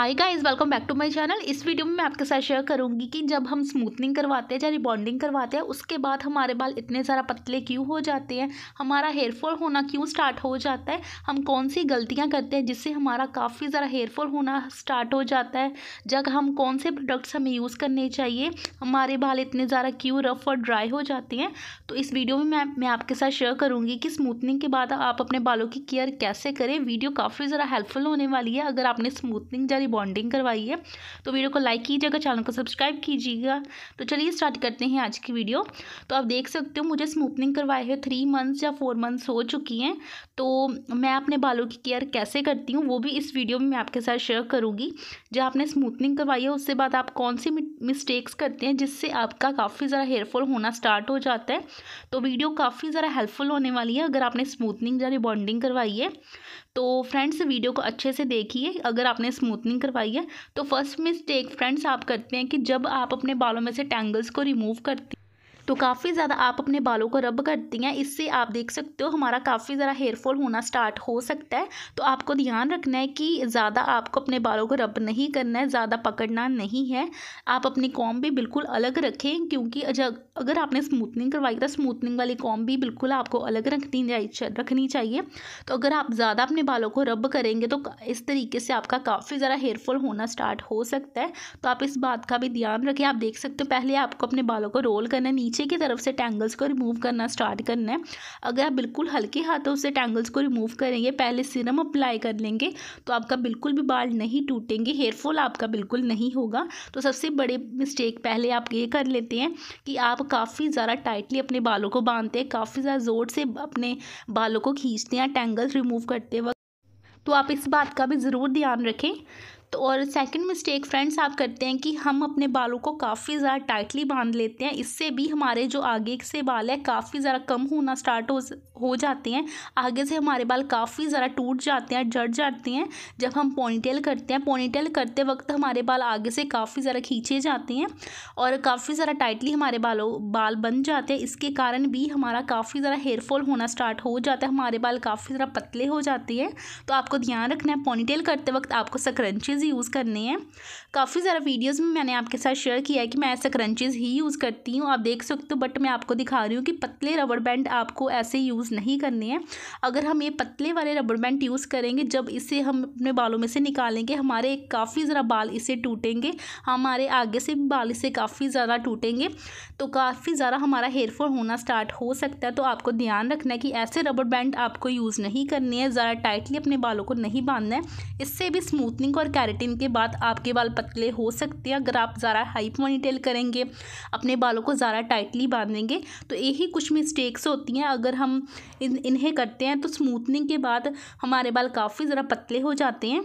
hi guys welcome back to my channel इस video में मैं आपके साथ शेयर करूंगी कि जब हम स्मूथनिंग करवाते हैं या रिबॉन्डिंग करवाते हैं उसके बाद हमारे बाल इतने ज़्यादा पतले क्यों हो जाते हैं हमारा हेयरफॉल होना क्यों स्टार्ट हो जाता है हम कौन सी गलतियां करते हैं जिससे हमारा काफ़ी ज़रा हेयरफॉल होना स्टार्ट हो जाता है जब हम कौन से प्रोडक्ट्स हमें यूज़ करने चाहिए हमारे बाल इतने ज़्यादा क्यों रफ और ड्राई हो जाते हैं तो इस वीडियो में मैं मैं आपके साथ शेयर करूँगी कि स्मूथनिंग के बाद आप अपने बालों की केयर कैसे करें वीडियो काफ़ी ज़रा हेल्पफुल होने वाली है अगर आपने स्मूथनिंग या बॉन्डिंग करवाई है तो वीडियो को लाइक कीजिएगा चैनल को सब्सक्राइब कीजिएगा तो चलिए स्टार्ट करते हैं आज की वीडियो तो आप देख सकते हो मुझे स्मूथनिंग करवाई है थ्री मंथ्स या फोर मंथ्स हो चुकी हैं तो मैं अपने बालों की केयर कैसे करती हूँ वो भी इस वीडियो में मैं आपके साथ शेयर करूँगी जब आपने स्मूथनिंग करवाई है उससे बाद आप कौन सी मिस्टेक्स करते हैं जिससे आपका काफ़ी ज़्यादा हेयरफॉल होना स्टार्ट हो जाता है तो वीडियो काफ़ी ज़रा हेल्पफुल होने वाली है अगर आपने स्मूथनिंग या रिबॉन्डिंग करवाई है तो फ्रेंड्स वीडियो को अच्छे से देखिए अगर आपने स्मूथनिंग स्ट्रेटनिंग करवाई है तो फर्स्ट मिस्टेक फ्रेंड्स आप करते हैं कि जब आप अपने बालों में से टैंगल्स को रिमूव करते तो काफ़ी ज़्यादा आप अपने बालों को रब करती हैं इससे आप देख सकते हो हमारा काफ़ी ज़्यादा हेयरफॉल होना स्टार्ट हो सकता है तो आपको ध्यान रखना है कि ज़्यादा आपको अपने बालों को रब नहीं करना है ज़्यादा पकड़ना नहीं है आप अपनी कॉम भी बिल्कुल अलग रखें क्योंकि अगर आपने स्मूथनिंग करवाई तो स्मूथनिंग वाली कॉम भी बिल्कुल आपको अलग रखनी रखनी चाहिए तो अगर आप ज़्यादा अपने बालों को रब करेंगे तो इस तरीके से आपका काफ़ी ज़रा हेयरफॉल होना स्टार्ट हो सकता है तो आप इस बात का भी ध्यान रखें आप देख सकते हो पहले आपको अपने बालों को रोल करना नीचे नीचे की तरफ से टैंगल्स को रिमूव करना स्टार्ट करना है अगर आप बिल्कुल हल्के हाथों से टैंगल्स को रिमूव करेंगे पहले सिरम अप्लाई कर लेंगे तो आपका बिल्कुल भी बाल नहीं टूटेंगे हेयरफॉल आपका बिल्कुल नहीं होगा तो सबसे बड़े मिस्टेक पहले आप ये कर लेते हैं कि आप काफ़ी ज़्यादा टाइटली अपने बालों को बांधते हैं काफ़ी ज़्यादा ज़ोर से अपने बालों को खींचते हैं टैंगल्स रिमूव करते वक्त तो आप इस बात का भी ज़रूर ध्यान रखें तो और सेकंड मिस्टेक फ्रेंड्स आप करते हैं कि हम अपने बालों को काफ़ी ज़्यादा टाइटली बांध लेते हैं इससे भी हमारे जो आगे से बाल है काफ़ी ज़्यादा कम होना स्टार्ट हो हो जाते हैं आगे से हमारे बाल काफ़ी ज़्यादा टूट जाते हैं जड़ जाते हैं जब हम पोनीटेल करते हैं पोनीटेल करते वक्त हमारे बाल आगे से काफ़ी ज़्यादा खींचे जाते हैं और काफ़ी ज़्यादा टाइटली हमारे बालों बाल बन जाते हैं इसके कारण भी हमारा काफ़ी ज़्यादा हेयरफॉल होना स्टार्ट हो जाता है हमारे बाल काफ़ी ज़्यादा पतले हो जाते हैं तो आपको ध्यान रखना है पोनीटेल करते वक्त आपको सकरंचेज क्रंचेज़ यूज़ करने हैं काफ़ी सारा वीडियोस में मैंने आपके साथ शेयर किया है कि मैं ऐसा क्रंचेज़ ही यूज़ करती हूँ आप देख सकते हो बट मैं आपको दिखा रही हूँ कि पतले रबड़ बैंड आपको ऐसे यूज़ नहीं करने हैं अगर हम ये पतले वाले रबड़ बैंड यूज़ करेंगे जब इसे हम अपने बालों में से निकालेंगे हमारे काफ़ी ज़रा बाल इसे टूटेंगे हमारे आगे से बाल इसे काफ़ी ज़्यादा टूटेंगे तो काफ़ी ज़्यादा हमारा हेयरफॉल होना स्टार्ट हो सकता है तो आपको ध्यान रखना है कि ऐसे रबड़ बैंड आपको यूज़ नहीं करने हैं ज़रा टाइटली अपने बालों को नहीं बांधना है इससे भी स्मूथनिंग और कैरेट केराटिन के बाद आपके बाल पतले हो सकते हैं अगर आप ज़रा हाई पॉनीटेल करेंगे अपने बालों को ज़रा टाइटली बांधेंगे तो यही कुछ मिस्टेक्स होती हैं अगर हम इन इन्हें करते हैं तो स्मूथनिंग के बाद हमारे बाल काफ़ी ज़रा पतले हो जाते हैं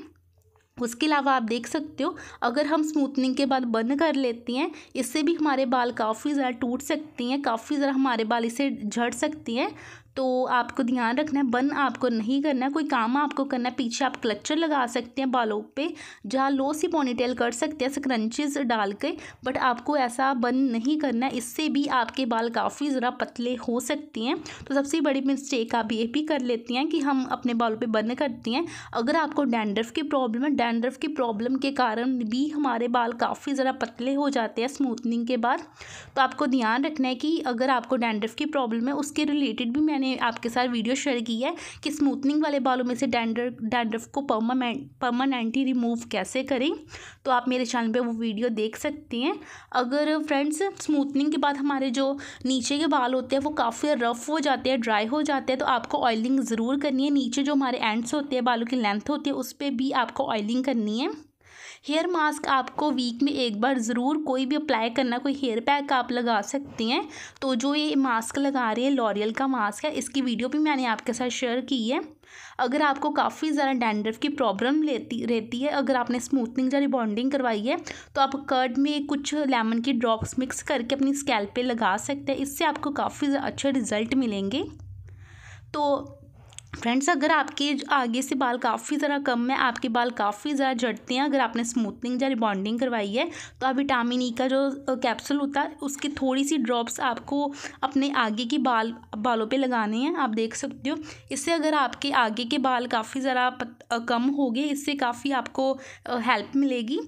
उसके अलावा आप देख सकते हो अगर हम स्मूथनिंग के बाद बंद कर लेते हैं इससे भी हमारे बाल काफ़ी ज़्यादा टूट सकती हैं काफ़ी ज़रा हमारे बाल इसे झड़ सकती हैं तो आपको ध्यान रखना है बन आपको नहीं करना है कोई काम आपको करना है पीछे आप क्लचर लगा सकते हैं बालों पे जहाँ लो सी पोनीटेल कर सकते हैं स्क्रंचेज डाल के बट आपको ऐसा बन नहीं करना है इससे भी आपके बाल काफ़ी ज़रा पतले हो सकते हैं तो सबसे बड़ी मिस्टेक आप ये भी कर लेती हैं कि हम अपने बालों पर बन करती हैं अगर आपको डैंड्रफ की प्रॉब्लम है डैंड्रफ की प्रॉब्लम के कारण भी हमारे बाल काफ़ी ज़रा पतले हो जाते हैं स्मूथनिंग के बाद तो आपको ध्यान रखना है कि अगर आपको डैंड्रफ की प्रॉब्लम है उसके रिलेटेड भी मैंने मैंने आपके साथ वीडियो शेयर की है कि स्मूथनिंग वाले बालों में से डेंडर डैंड्रफ को परमानेंट परमानेंटली रिमूव कैसे करें तो आप मेरे चैनल पे वो वीडियो देख सकते हैं अगर फ्रेंड्स स्मूथनिंग के बाद हमारे जो नीचे के बाल होते हैं वो काफ़ी रफ़ हो जाते हैं ड्राई हो जाते हैं तो आपको ऑयलिंग ज़रूर करनी है नीचे जो हमारे एंड्स होते हैं बालों की लेंथ होती है उस पर भी आपको ऑयलिंग करनी है हेयर मास्क आपको वीक में एक बार ज़रूर कोई भी अप्लाई करना कोई हेयर पैक आप लगा सकती हैं तो जो ये मास्क लगा रही है लॉरियल का मास्क है इसकी वीडियो भी मैंने आपके साथ शेयर की है अगर आपको काफ़ी ज़्यादा डैंड्रफ की प्रॉब्लम लेती रहती है अगर आपने स्मूथनिंग या रिबॉन्डिंग करवाई है तो आप कर्ड में कुछ लेमन की ड्रॉप्स मिक्स करके अपनी स्कैल पर लगा सकते हैं इससे आपको काफ़ी अच्छे रिजल्ट मिलेंगे तो फ्रेंड्स अगर आपके आगे से बाल काफ़ी ज़रा कम है आपके बाल काफ़ी ज़्यादा झड़ते हैं अगर आपने स्मूथनिंग या रिबॉन्डिंग करवाई है तो आप विटामिन ई e का जो कैप्सूल होता है उसकी थोड़ी सी ड्रॉप्स आपको अपने आगे के बाल बालों पे लगाने हैं आप देख सकते हो इससे अगर आपके आगे के बाल काफ़ी ज़रा कम हो गए इससे काफ़ी आपको हेल्प मिलेगी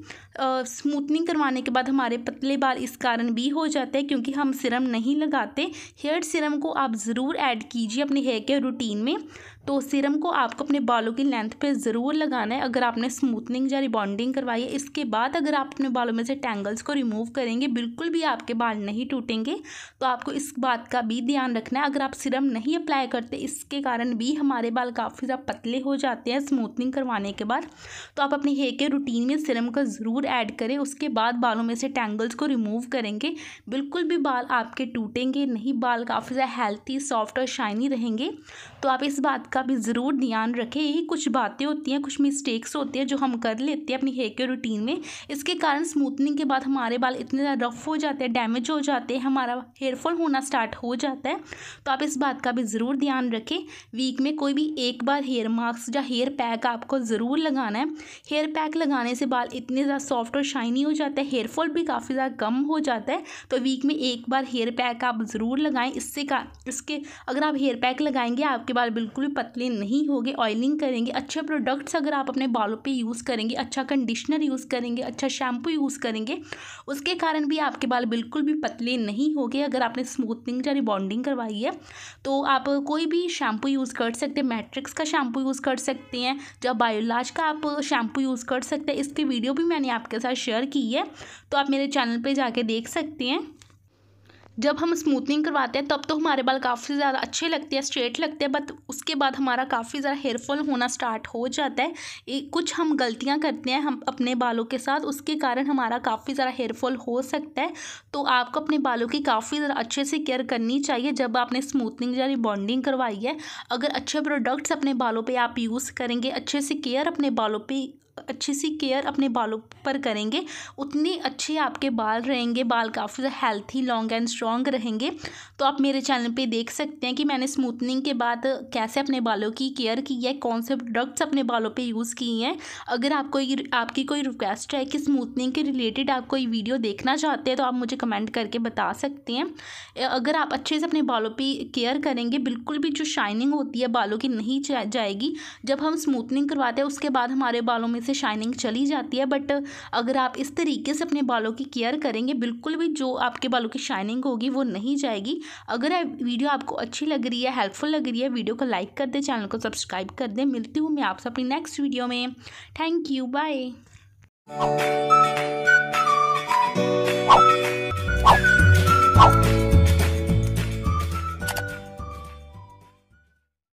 स्मूथनिंग करवाने के बाद हमारे पतले बाल इस कारण भी हो जाते हैं क्योंकि हम सिरम नहीं लगाते हेयर सिरम को आप ज़रूर ऐड कीजिए अपने हेयर केयर रूटीन में तो सीरम को आपको अपने बालों की लेंथ पे ज़रूर लगाना है अगर आपने स्मूथनिंग या रिबॉन्डिंग करवाई है इसके बाद अगर आप अपने बालों में से टैंगल्स को रिमूव करेंगे बिल्कुल भी आपके बाल नहीं टूटेंगे तो आपको इस बात का भी ध्यान रखना है अगर आप सीरम नहीं अप्लाई करते इसके कारण भी हमारे बाल काफ़ी ज़्यादा पतले हो जाते हैं स्मूथनिंग करवाने के बाद तो आप अपने हेयर के रूटीन में सीरम का ज़रूर ऐड करें उसके बाद बालों में से टैंगल्स को रिमूव करेंगे बिल्कुल भी बाल आपके टूटेंगे नहीं बाल काफ़ी ज़्यादा हेल्थी सॉफ्ट और शाइनी रहेंगे तो आप इस बात का का भी ज़रूर ध्यान रखें यही कुछ बातें होती हैं कुछ मिस्टेक्स होती हैं जो हम कर लेते हैं अपनी हेयर के रूटीन में इसके कारण स्मूथनिंग के बाद हमारे बाल इतने ज़्यादा रफ़ हो जाते हैं डैमेज हो जाते हैं हमारा हेयरफॉल होना स्टार्ट हो जाता है तो आप इस बात का भी ज़रूर ध्यान रखें वीक में कोई भी एक बार हेयर मास्क या हेयर पैक आपको ज़रूर लगाना है हेयर पैक लगाने से बाल इतने ज़्यादा सॉफ्ट और शाइनी हो जाते हैं हेयरफॉल भी काफ़ी ज़्यादा कम हो जाता है तो वीक में एक बार हेयर पैक आप ज़रूर लगाएं इससे का इसके अगर आप हेयर पैक लगाएंगे आपके बाल बिल्कुल भी पतले नहीं होंगे ऑयलिंग करेंगे अच्छे प्रोडक्ट्स अगर आप अपने बालों पे यूज़ करेंगे अच्छा कंडीशनर यूज़ करेंगे अच्छा शैम्पू यूज़ करेंगे उसके कारण भी आपके बाल बिल्कुल भी पतले नहीं होंगे अगर आपने स्मूथनिंग या रिबॉन्डिंग करवाई है तो आप कोई भी शैम्पू यूज़ कर सकते हैं मैट्रिक्स का शैम्पू यूज़ कर सकते हैं या बायोलाज का आप शैम्पू यूज़ कर सकते हैं इसकी वीडियो भी मैंने आपके साथ शेयर की है तो आप मेरे चैनल पर जाके देख सकते हैं जब हम स्मूथनिंग करवाते हैं तब तो हमारे बाल काफ़ी ज़्यादा अच्छे लगते हैं स्ट्रेट लगते हैं बट उसके बाद हमारा काफ़ी ज़्यादा हेयरफॉल होना स्टार्ट हो जाता है एक कुछ हम गलतियाँ करते हैं हम अपने बालों के साथ उसके कारण हमारा काफ़ी ज़्यादा हेयरफॉल हो सकता है तो आपको अपने बालों की काफ़ी ज़्यादा अच्छे से केयर करनी चाहिए जब आपने स्मूथनिंग या रिबॉन्डिंग करवाई है अगर अच्छे प्रोडक्ट्स अपने बालों पर आप यूज़ करेंगे अच्छे से केयर अपने बालों पर अच्छी सी केयर अपने बालों पर करेंगे उतने अच्छे आपके बाल रहेंगे बाल काफ़ी हेल्थी लॉन्ग एंड स्ट्रॉन्ग रहेंगे तो आप मेरे चैनल पे देख सकते हैं कि मैंने स्मूथनिंग के बाद कैसे अपने बालों की केयर की है कौन से प्रोडक्ट्स अपने बालों पे यूज़ किए हैं अगर आपको आपकी कोई रिक्वेस्ट है कि स्मूथनिंग के रिलेटेड आप कोई वीडियो देखना चाहते हैं तो आप मुझे कमेंट करके बता सकते हैं अगर आप अच्छे से अपने बालों पर केयर करेंगे बिल्कुल भी जो शाइनिंग होती है बालों की नहीं जाएगी जब हम स्मूथनिंग करवाते हैं उसके बाद हमारे बालों में से शाइनिंग चली जाती है बट अगर आप इस तरीके से अपने बालों की केयर करेंगे बिल्कुल भी जो आपके बालों की शाइनिंग होगी वो नहीं जाएगी अगर वीडियो आपको अच्छी लग रही है हेल्पफुल लग रही है वीडियो को लाइक कर दें चैनल को सब्सक्राइब कर दें मिलती हूँ मैं आपसे अपनी नेक्स्ट वीडियो में थैंक यू बाय